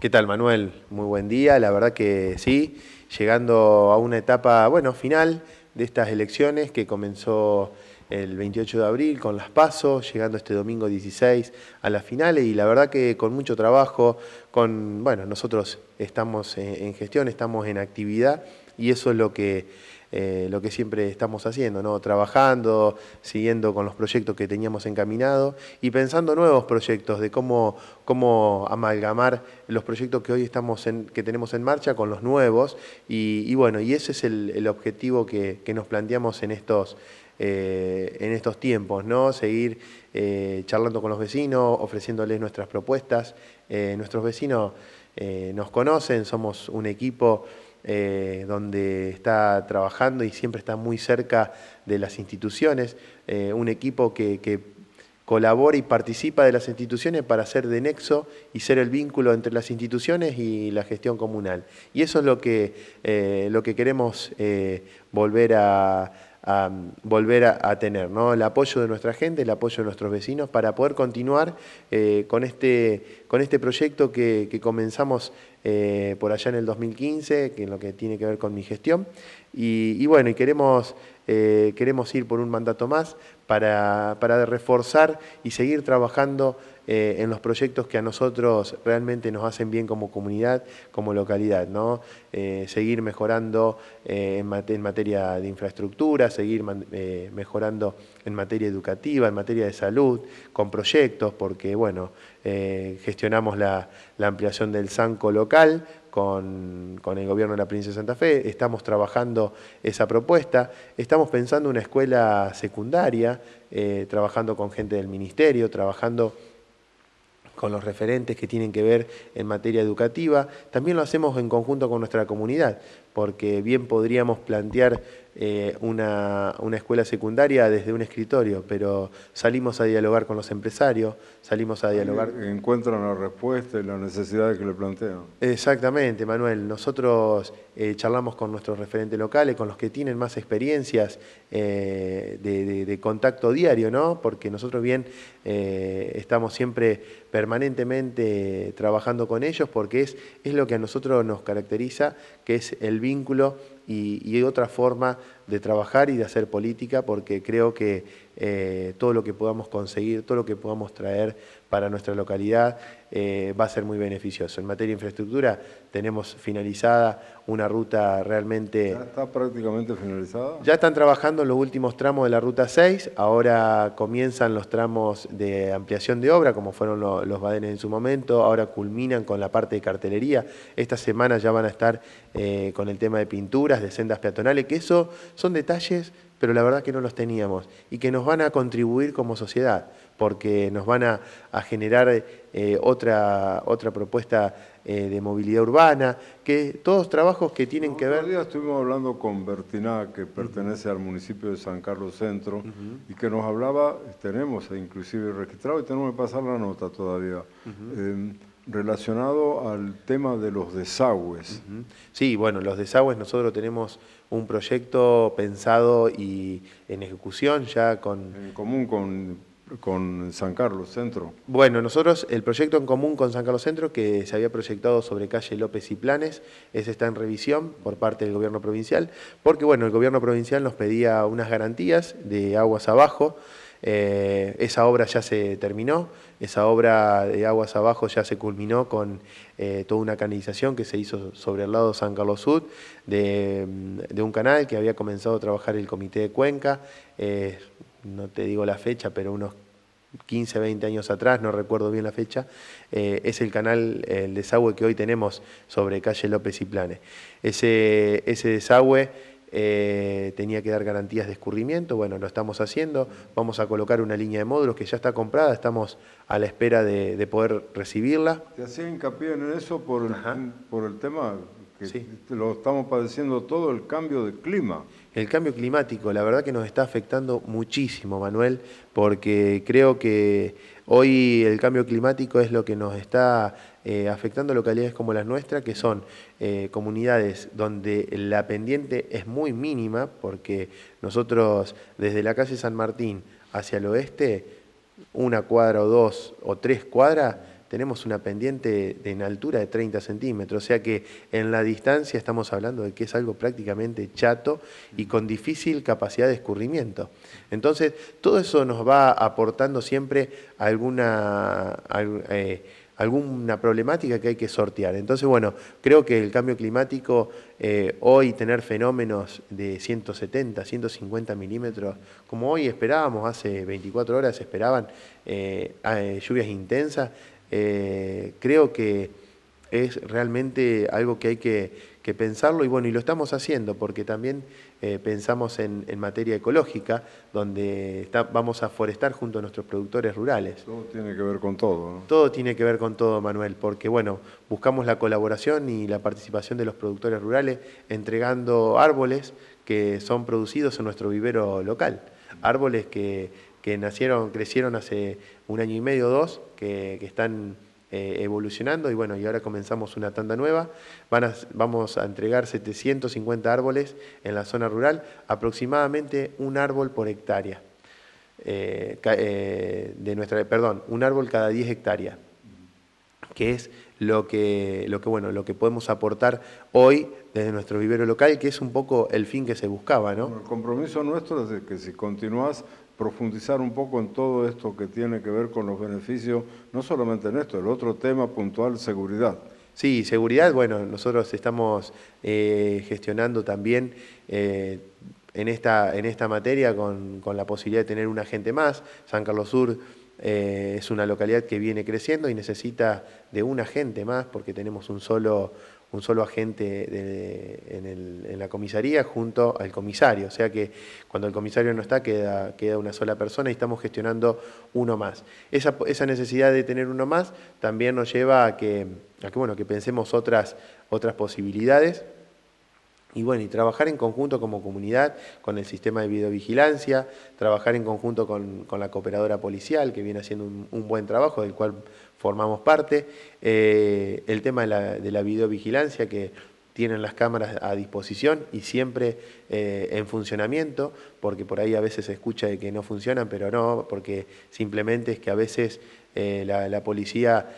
¿Qué tal, Manuel? Muy buen día. La verdad que sí, llegando a una etapa, bueno, final de estas elecciones que comenzó el 28 de abril con las pasos, llegando este domingo 16 a las finales y la verdad que con mucho trabajo, con, bueno, nosotros estamos en gestión, estamos en actividad y eso es lo que, eh, lo que siempre estamos haciendo, ¿no? trabajando, siguiendo con los proyectos que teníamos encaminados y pensando nuevos proyectos de cómo, cómo amalgamar los proyectos que hoy estamos en, que tenemos en marcha con los nuevos. Y, bueno, y ese es el, objetivo que, nos planteamos en estos, eh, en estos tiempos, ¿no? Seguir eh, charlando con los vecinos, ofreciéndoles nuestras propuestas. nuestros vecinos nos conocen, somos un equipo eh, donde está trabajando y siempre está muy cerca de las instituciones, eh, un equipo que, colabora y participa de las instituciones para ser de nexo y ser el vínculo entre las instituciones y la gestión comunal. Y eso es lo que, eh, lo que queremos volver a a um, volver a, tener, El apoyo de nuestra gente, el apoyo de nuestros vecinos para poder continuar eh, este, con, este, proyecto que, comenzamos eh, por allá en el 2015, que en lo que tiene que ver con mi gestión. Y, bueno, eh, queremos ir por un mandato más, para, reforzar y seguir trabajando eh, en los proyectos que a nosotros realmente nos hacen bien como comunidad, como localidad, ¿no? Eh, seguir mejorando eh, en, materia de infraestructura, seguir mejorando en materia educativa, en materia de salud, con proyectos, porque bueno, gestionamos la, la ampliación del Sanco local, con, el gobierno de la provincia de Santa Fe, estamos trabajando esa propuesta, estamos pensando una escuela secundaria, eh, trabajando con gente del ministerio, trabajando con los referentes que tienen que ver en materia educativa, también lo hacemos en conjunto con nuestra comunidad, porque bien podríamos plantear eh, una, escuela secundaria desde un escritorio, pero salimos a dialogar con los empresarios, salimos a dialogar... Encuentran la respuesta y las necesidades que lo plantean. Exactamente, Manuel. Nosotros eh, charlamos con nuestros referentes locales, con los que tienen más experiencias eh, de, contacto diario, ¿no? Porque nosotros bien estamos siempre permanentemente trabajando con ellos porque es, es lo que a nosotros nos caracteriza, que es el vínculo y, y otra forma de trabajar y de hacer política, porque creo que eh, todo lo que podamos conseguir, todo lo que podamos traer para nuestra localidad eh, va a ser muy beneficioso. En materia de infraestructura tenemos finalizada una ruta realmente... ¿Ya está prácticamente finalizada? Ya están trabajando los últimos tramos de la ruta 6, ahora comienzan los tramos de ampliación de obra, como fueron los, badenes en su momento, ahora culminan con la parte de cartelería. Esta semana ya van a estar eh, con el tema de pinturas, de sendas peatonales, que eso son detalles pero la verdad que no los teníamos y que nos van a contribuir como sociedad, porque nos van a, generar eh, otra, otra propuesta eh, de movilidad urbana, que todos trabajos que tienen que ver... día estuvimos hablando con Bertiná, que pertenece al municipio de San Carlos Centro, y que nos hablaba, tenemos inclusive registrado y tenemos que pasar la nota todavía relacionado al tema de los desagües. Sí, bueno, los desagües nosotros tenemos un proyecto pensado y en ejecución ya con... En común con, con San Carlos Centro. Bueno, nosotros el proyecto en común con San Carlos Centro que se había proyectado sobre calle López y Planes, ese está en revisión por parte del gobierno provincial, porque bueno, el gobierno provincial nos pedía unas garantías de aguas abajo, eh, esa obra ya se terminó, esa obra de Aguas Abajo ya se culminó con eh, toda una canalización que se hizo sobre el lado San Carlos Sud mm, de, un canal que había comenzado a trabajar el Comité de Cuenca, eh, no te digo la fecha, pero unos 15, 20 años atrás, no recuerdo bien la fecha, es el canal, el desagüe que hoy tenemos sobre calle López y Plane. Ese, ese desagüe eh, tenía que dar garantías de escurrimiento, bueno, lo estamos haciendo, vamos a colocar una línea de módulos que ya está comprada, estamos a la espera de, poder recibirla. Te hacía hincapié en eso por, por el tema lo estamos padeciendo todo, el cambio de clima. El cambio climático, la verdad que nos está afectando muchísimo, Manuel, porque creo que hoy el cambio climático es lo que nos está eh, afectando localidades como las nuestras, que son eh, comunidades donde la pendiente es muy mínima, porque nosotros desde la calle San Martín hacia el oeste, una cuadra o dos o tres cuadras, tenemos una pendiente en altura de 30 centímetros, o sea que en la distancia estamos hablando de que es algo prácticamente chato y con difícil capacidad de escurrimiento. Entonces, todo eso nos va aportando siempre alguna... Eh, alguna problemática que hay que sortear. Entonces, bueno, creo que el cambio climático, eh, hoy tener fenómenos de 170, 150 milímetros, como hoy esperábamos, hace 24 horas esperaban eh, lluvias intensas, eh, creo que es realmente algo que hay que, pensarlo y bueno, y lo estamos haciendo porque también eh, pensamos en, materia ecológica, donde vamos a forestar junto a nuestros productores rurales. Todo tiene que ver con todo. ¿no? Todo tiene que ver con todo, Manuel, porque bueno, buscamos la colaboración y la participación de los productores rurales entregando árboles que son producidos en nuestro vivero local, árboles que que nacieron, crecieron hace un año y medio o dos, que, están eh, evolucionando y bueno, y ahora comenzamos una tanda nueva. Van vamos a entregar 750 árboles en la zona rural, aproximadamente un árbol por hectárea. Eh, eh, de nuestra, perdón, un árbol cada 10 hectáreas, que es lo que, lo que, bueno, lo que podemos aportar hoy desde nuestro vivero local, que es un poco el fin que se buscaba. ¿no? El compromiso nuestro es que si continúas profundizar un poco en todo esto que tiene que ver con los beneficios, no solamente en esto, el otro tema puntual, seguridad. Sí, seguridad, bueno, nosotros estamos eh, gestionando también eh, en, esta, en esta materia con, con la posibilidad de tener un agente más, San Carlos Sur eh, es una localidad que viene creciendo y necesita de un agente más, porque tenemos un solo, agente en, la comisaría junto al comisario. O sea que cuando el comisario no está, queda, una sola persona y estamos gestionando uno más. Esa, necesidad de tener uno más también nos lleva a que, que pensemos otras, otras posibilidades. Y bueno, y trabajar en conjunto como comunidad con el sistema de videovigilancia, trabajar en conjunto con, la cooperadora policial, que viene haciendo un, buen trabajo, del cual formamos parte. Eh, el tema de la, videovigilancia, que tienen las cámaras a disposición y siempre eh, en funcionamiento, porque por ahí a veces se escucha de que no funcionan, pero no, porque simplemente es que a veces eh, la, policía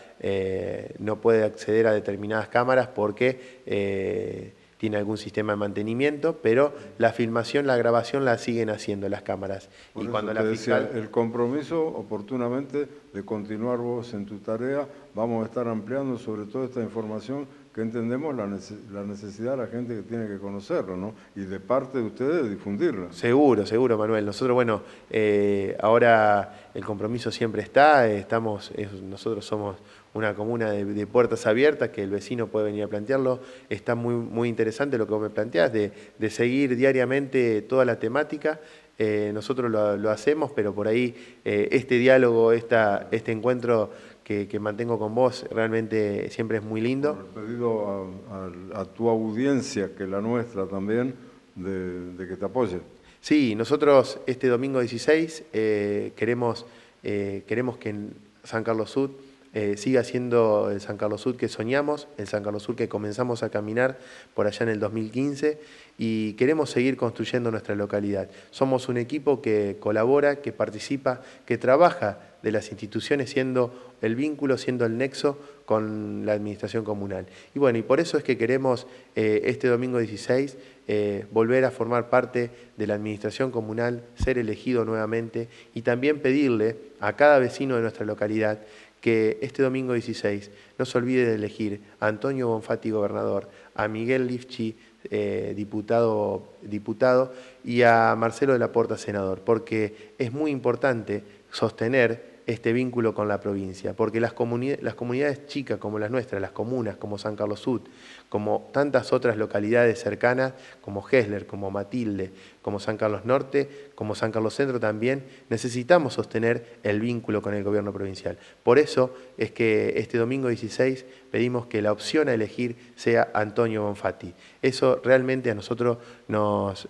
no puede acceder a determinadas cámaras porque tiene algún sistema de mantenimiento, pero la filmación, la grabación la siguen haciendo las cámaras. y cuando la fiscal... el compromiso oportunamente de continuar vos en tu tarea, vamos a estar ampliando sobre todo esta información que entendemos la, necesidad de la gente que tiene que conocerlo, ¿no? Y de parte de ustedes difundirlo. Seguro, seguro, Manuel. Nosotros, bueno, eh, ahora el compromiso siempre está, estamos, nosotros somos una comuna de, puertas abiertas que el vecino puede venir a plantearlo. Está muy, muy interesante lo que vos me planteás, de, seguir diariamente toda la temática. Eh, nosotros lo, hacemos, pero por ahí eh, este diálogo, esta, este encuentro que, mantengo con vos, realmente siempre es muy lindo. Por pedido a, tu audiencia, que la nuestra también, de, que te apoye. Sí, nosotros este domingo 16 eh, queremos, eh, queremos que en San Carlos Sud eh, siga siendo el San Carlos Sud que soñamos, el San Carlos Sud que comenzamos a caminar por allá en el 2015 y queremos seguir construyendo nuestra localidad. Somos un equipo que colabora, que participa, que trabaja de las instituciones siendo el vínculo, siendo el nexo con la administración comunal. Y bueno, y por eso es que queremos eh, este domingo 16 eh, volver a formar parte de la administración comunal, ser elegido nuevamente y también pedirle a cada vecino de nuestra localidad que este domingo 16 no se olvide de elegir a Antonio Bonfatti gobernador, a Miguel Lifchi eh, diputado, diputado y a Marcelo de la Porta senador, porque es muy importante sostener este vínculo con la provincia, porque las, las comunidades chicas como las nuestras, las comunas como San Carlos Sud, como tantas otras localidades cercanas como Hessler, como Matilde, como San Carlos Norte, como San Carlos Centro también, necesitamos sostener el vínculo con el gobierno provincial. Por eso es que este domingo 16 pedimos que la opción a elegir sea Antonio Bonfatti. Eso realmente a nosotros nos,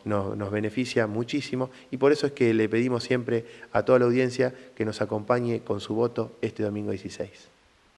beneficia muchísimo y por eso es que le pedimos siempre a toda la audiencia que nos acompañe con su voto este domingo 16.